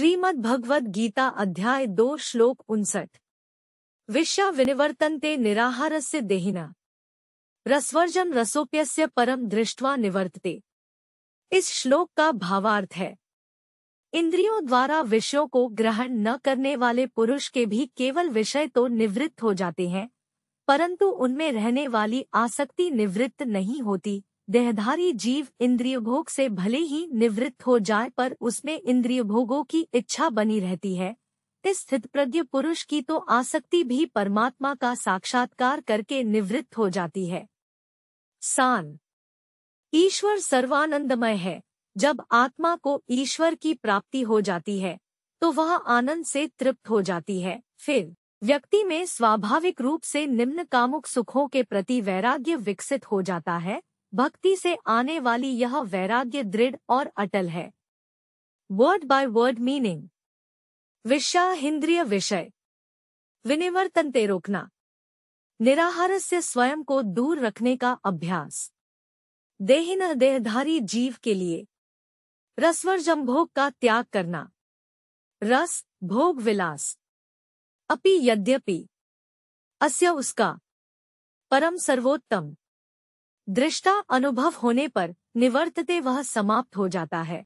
श्रीमद् भगवद गीता अध्याय दो श्लोक उनसठ विश्व विनिवर्तनते निराहार से देहिना रसवर्जन रसोप्यस्य परम दृष्टवा निवर्तते इस श्लोक का भावार्थ है इंद्रियों द्वारा विषयों को ग्रहण न करने वाले पुरुष के भी केवल विषय तो निवृत्त हो जाते हैं परंतु उनमें रहने वाली आसक्ति निवृत्त नहीं होती देहधारी जीव इंद्रिय भोग से भले ही निवृत्त हो जाए पर उसमें इंद्रिय भोगों की इच्छा बनी रहती है इस स्थित स्थितप्रज्ञ पुरुष की तो आसक्ति भी परमात्मा का साक्षात्कार करके निवृत्त हो जाती है सान ईश्वर सर्वानंदमय है जब आत्मा को ईश्वर की प्राप्ति हो जाती है तो वह आनंद से तृप्त हो जाती है फिर व्यक्ति में स्वाभाविक रूप से निम्न कामुक सुखों के प्रति वैराग्य विकसित हो जाता है भक्ति से आने वाली यह वैराग्य दृढ़ और अटल है वर्ड बाय वर्ड मीनिंग विषा इंद्रिय विषय विनिवर्तनते रोकना निराहार से स्वयं को दूर रखने का अभ्यास देहिन देहधारी जीव के लिए रसवर जम्भोग का त्याग करना रस भोग विलास अपि यद्यपि अस्य उसका परम सर्वोत्तम दृष्टा अनुभव होने पर निवर्तते वह समाप्त हो जाता है